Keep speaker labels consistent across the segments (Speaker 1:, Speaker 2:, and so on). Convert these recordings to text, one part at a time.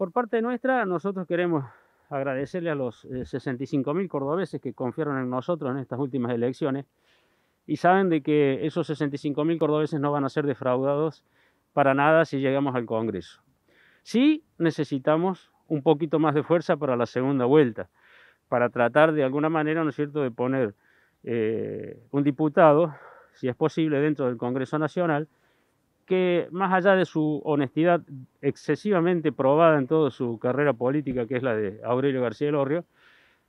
Speaker 1: Por parte nuestra, nosotros queremos agradecerle a los 65.000 eh, cordobeses que confiaron en nosotros en estas últimas elecciones y saben de que esos 65.000 cordobeses no van a ser defraudados para nada si llegamos al Congreso. Sí necesitamos un poquito más de fuerza para la segunda vuelta, para tratar de alguna manera, ¿no es cierto?, de poner eh, un diputado, si es posible, dentro del Congreso Nacional, que más allá de su honestidad excesivamente probada en toda su carrera política, que es la de Aurelio García Lorrio,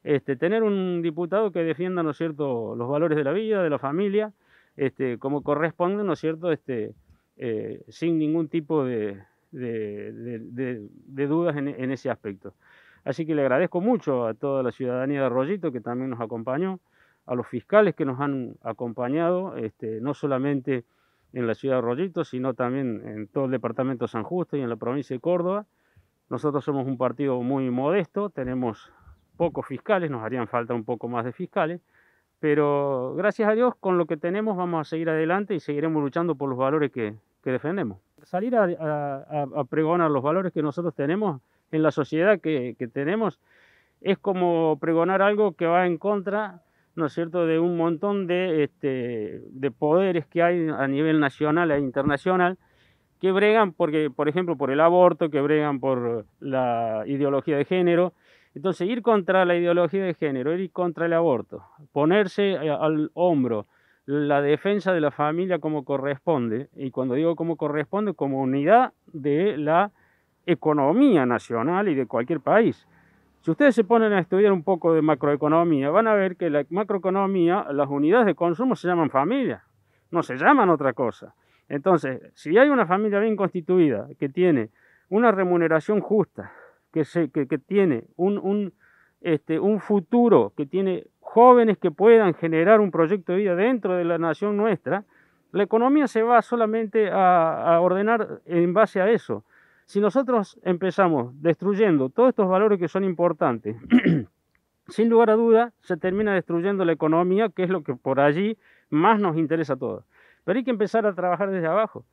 Speaker 1: este, tener un diputado que defienda, ¿no es cierto?, los valores de la vida, de la familia, este, como corresponde, ¿no es cierto?, este, eh, sin ningún tipo de, dudas en, ese aspecto. Así que le agradezco mucho a toda la ciudadanía de Arroyito que también nos acompañó, a los fiscales que nos han acompañado, este, no solamente en la ciudad de Rollito, sino también en todo el departamento de San Justo y en la provincia de Córdoba. Nosotros somos un partido muy modesto, tenemos pocos fiscales, nos harían falta un poco más de fiscales, pero gracias a Dios con lo que tenemos vamos a seguir adelante y seguiremos luchando por los valores que, defendemos. Salir a, pregonar los valores que nosotros tenemos en la sociedad que tenemos es como pregonar algo que va en contra ¿no es cierto?, de un montón este, de, poderes que hay a nivel nacional e internacional que bregan porque, por ejemplo, por el aborto, que bregan por la ideología de género. Entonces, ir contra la ideología de género, ir contra el aborto, ponerse eh, al hombro la defensa de la familia como corresponde, y cuando digo como corresponde, como unidad de la economía nacional y de cualquier país. Si ustedes se ponen a estudiar un poco de macroeconomía, van a ver que la macroeconomía, las unidades de consumo se llaman familia, no se llaman otra cosa. Entonces, si hay una familia bien constituida, que tiene una remuneración justa, que, tiene un, este, un futuro, que tiene jóvenes que puedan generar un proyecto de vida dentro de la nación nuestra, la economía se va solamente a ordenar en base a eso. Si nosotros empezamos destruyendo todos estos valores que son importantes, sin lugar a duda se termina destruyendo la economía, que es lo que por allí más nos interesa a todos. Pero hay que empezar a trabajar desde abajo.